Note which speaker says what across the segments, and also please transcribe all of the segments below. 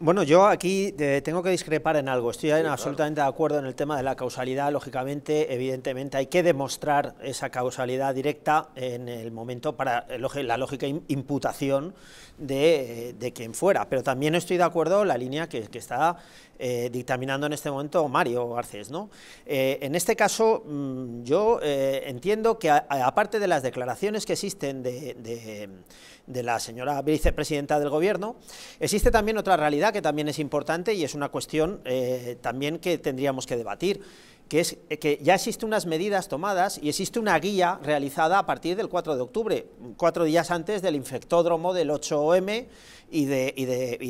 Speaker 1: Bueno, yo aquí eh, tengo que discrepar en algo. Estoy absolutamente de acuerdo en el tema de la causalidad. Lógicamente, evidentemente, hay que demostrar esa causalidad directa en el momento para eh, la lógica imputación eh, de, quien fuera. Pero también estoy de acuerdo en la línea que, está dictaminando en este momento Mario Garcés. ¿no? en este caso, mm, yo entiendo que, aparte de las declaraciones que existen de la señora vicepresidenta del Gobierno, existe también otra realidad que también es importante y es una cuestión eh, también que tendríamos que debatir que, es, que ya existen unas medidas tomadas y existe una guía realizada a partir del 4 de octubre, cuatro días antes del infectódromo del 8M y de,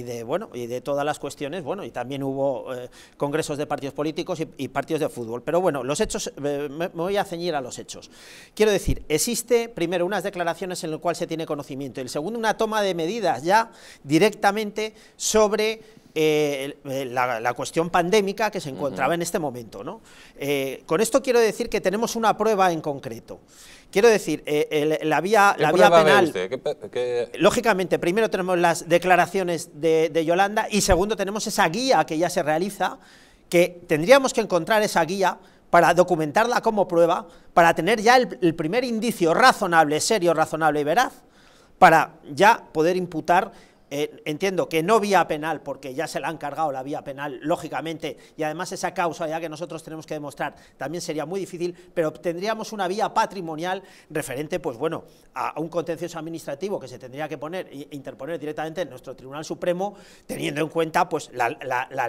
Speaker 1: de, bueno, y de todas las cuestiones, bueno, y también hubo eh, congresos de partidos políticos y, partidos de fútbol. Pero bueno, los hechos, eh, me, me, voy a ceñir a los hechos. Quiero decir, existe primero unas declaraciones en las cuales se tiene conocimiento y el segundo una toma de medidas ya directamente sobre eh, la, cuestión pandémica que se encontraba en este momento. Eh, con esto quiero decir que tenemos una prueba en concreto. Quiero decir, eh, la vía, penal... Lógicamente, primero tenemos las declaraciones de, Yolanda y segundo tenemos esa guía que ya se realiza, que tendríamos que encontrar esa guía para documentarla como prueba, para tener ya el, primer indicio razonable, serio, razonable y veraz, para ya poder imputar eh, entiendo que no vía penal, porque ya se la han cargado la vía penal, lógicamente, y además esa causa ya que nosotros tenemos que demostrar también sería muy difícil, pero tendríamos una vía patrimonial referente, pues bueno, a, un contencioso administrativo que se tendría que poner e interponer directamente en nuestro Tribunal Supremo, teniendo en cuenta pues la,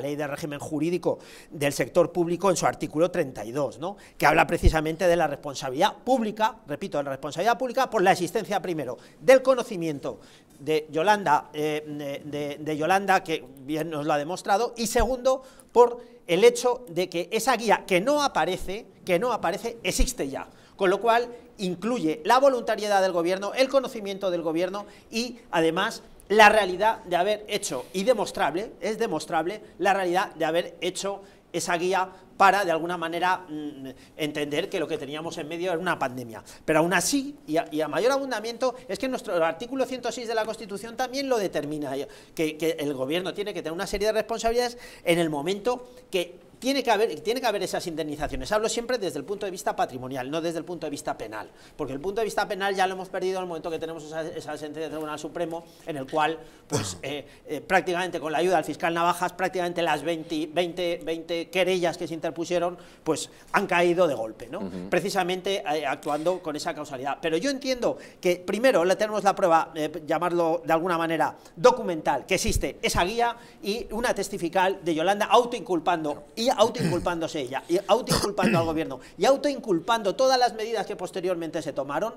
Speaker 1: ley de régimen jurídico del sector público en su artículo 32, ¿no? que habla precisamente de la responsabilidad pública, repito, de la responsabilidad pública por la existencia primero del conocimiento de Yolanda. Eh, de, Yolanda, que bien nos lo ha demostrado, y segundo, por el hecho de que esa guía que no aparece, que no aparece, existe ya. Con lo cual incluye la voluntariedad del gobierno, el conocimiento del gobierno y además la realidad de haber hecho, y demostrable, es demostrable, la realidad de haber hecho esa guía para, de alguna manera, mm, entender que lo que teníamos en medio era una pandemia. Pero aún así, y a, mayor abundamiento, es que nuestro artículo 106 de la Constitución también lo determina, eh, que, que el gobierno tiene que tener una serie de responsabilidades en el momento que tiene que, haber, tiene que haber esas indemnizaciones. Hablo siempre desde el punto de vista patrimonial, no desde el punto de vista penal, porque el punto de vista penal ya lo hemos perdido en el momento que tenemos esa, sentencia del Tribunal Supremo, en el cual, pues, eh, eh, prácticamente con la ayuda del fiscal Navajas, prácticamente las 20, 20, 20 querellas que se interpusieron, pues, han caído de golpe, ¿no? Precisamente eh, actuando con esa causalidad. Pero yo entiendo que, primero, le tenemos la prueba, llamarlo de alguna manera documental, que existe esa guía y una testifical de Yolanda autoinculpando. Y autoinculpándose ella, y autoinculpando al gobierno, y autoinculpando todas las medidas que posteriormente se tomaron,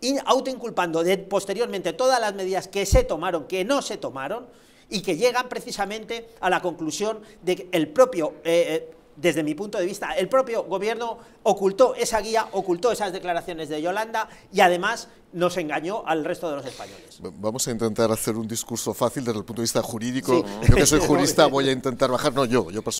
Speaker 1: y autoinculpando de, posteriormente todas las medidas que se tomaron, que no se tomaron, y que llegan precisamente a la conclusión de que el propio... Eh, eh, desde mi punto de vista, el propio gobierno ocultó esa guía, ocultó esas declaraciones de Yolanda y además nos engañó al resto de los españoles. Vamos a intentar hacer un discurso fácil desde el punto de vista jurídico. Yo que soy jurista voy a intentar bajar, no yo, yo